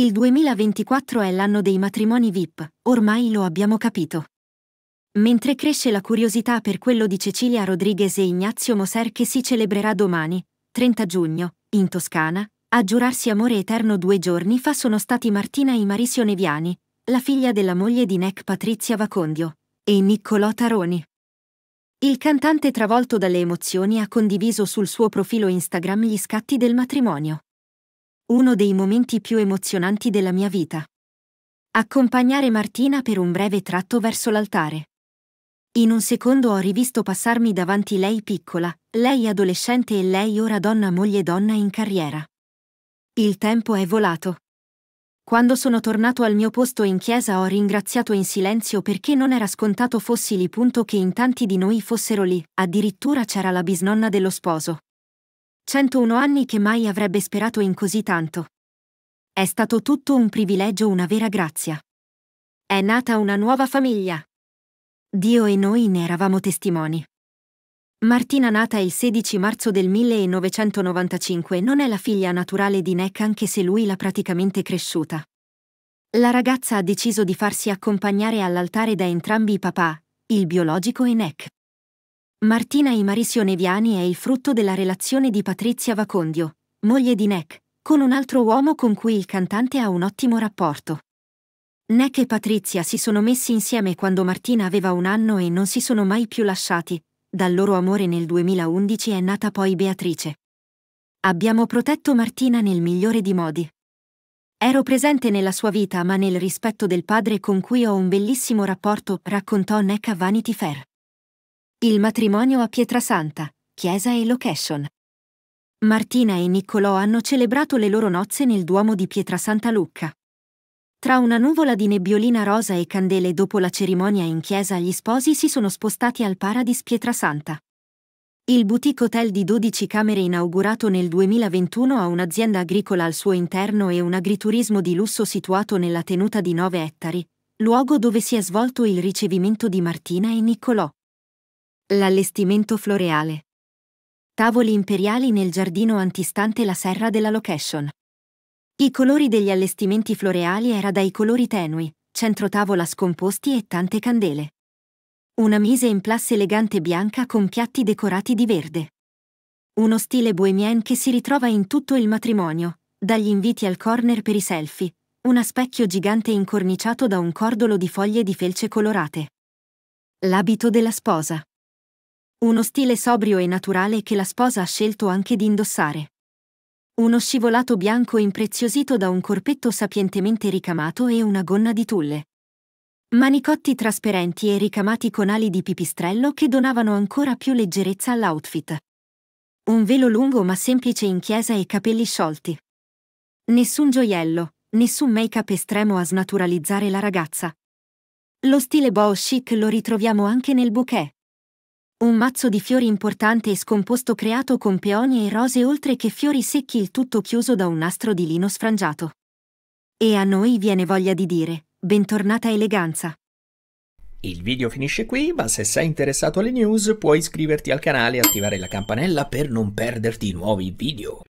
Il 2024 è l'anno dei matrimoni VIP, ormai lo abbiamo capito. Mentre cresce la curiosità per quello di Cecilia Rodriguez e Ignazio Moser che si celebrerà domani, 30 giugno, in Toscana, a giurarsi amore eterno due giorni fa sono stati Martina e Marisio Neviani, la figlia della moglie di Nec Patrizia Vacondio, e Niccolò Taroni. Il cantante travolto dalle emozioni ha condiviso sul suo profilo Instagram gli scatti del matrimonio uno dei momenti più emozionanti della mia vita. Accompagnare Martina per un breve tratto verso l'altare. In un secondo ho rivisto passarmi davanti lei piccola, lei adolescente e lei ora donna moglie donna in carriera. Il tempo è volato. Quando sono tornato al mio posto in chiesa ho ringraziato in silenzio perché non era scontato fossi lì punto che in tanti di noi fossero lì, addirittura c'era la bisnonna dello sposo. 101 anni che mai avrebbe sperato in così tanto. È stato tutto un privilegio, una vera grazia. È nata una nuova famiglia. Dio e noi ne eravamo testimoni. Martina nata il 16 marzo del 1995 non è la figlia naturale di Neck anche se lui l'ha praticamente cresciuta. La ragazza ha deciso di farsi accompagnare all'altare da entrambi i papà, il biologico e Neck. Martina Imarisio Neviani è il frutto della relazione di Patrizia Vacondio, moglie di Neck, con un altro uomo con cui il cantante ha un ottimo rapporto. Neck e Patrizia si sono messi insieme quando Martina aveva un anno e non si sono mai più lasciati. Dal loro amore nel 2011 è nata poi Beatrice. Abbiamo protetto Martina nel migliore di modi. Ero presente nella sua vita ma nel rispetto del padre con cui ho un bellissimo rapporto, raccontò Neck a Vanity Fair. Il matrimonio a Pietrasanta, chiesa e location. Martina e Niccolò hanno celebrato le loro nozze nel Duomo di Pietrasanta Lucca. Tra una nuvola di nebbiolina rosa e candele dopo la cerimonia in chiesa gli sposi si sono spostati al Paradis Pietrasanta. Il boutique hotel di 12 camere inaugurato nel 2021 ha un'azienda agricola al suo interno e un agriturismo di lusso situato nella tenuta di 9 ettari, luogo dove si è svolto il ricevimento di Martina e Niccolò. L'allestimento floreale. Tavoli imperiali nel giardino antistante la serra della location. I colori degli allestimenti floreali era dai colori tenui, centrotavola scomposti e tante candele. Una mise in place elegante bianca con piatti decorati di verde. Uno stile bohemien che si ritrova in tutto il matrimonio, dagli inviti al corner per i selfie, una specchio gigante incorniciato da un cordolo di foglie di felce colorate. L'abito della sposa. Uno stile sobrio e naturale che la sposa ha scelto anche di indossare. Uno scivolato bianco impreziosito da un corpetto sapientemente ricamato e una gonna di tulle. Manicotti trasparenti e ricamati con ali di pipistrello che donavano ancora più leggerezza all'outfit. Un velo lungo ma semplice in chiesa e capelli sciolti. Nessun gioiello, nessun make-up estremo a snaturalizzare la ragazza. Lo stile boho chic lo ritroviamo anche nel bouquet. Un mazzo di fiori importante e scomposto creato con peonie e rose oltre che fiori secchi il tutto chiuso da un nastro di lino sfrangiato. E a noi viene voglia di dire, bentornata eleganza. Il video finisce qui, ma se sei interessato alle news puoi iscriverti al canale e attivare la campanella per non perderti nuovi video.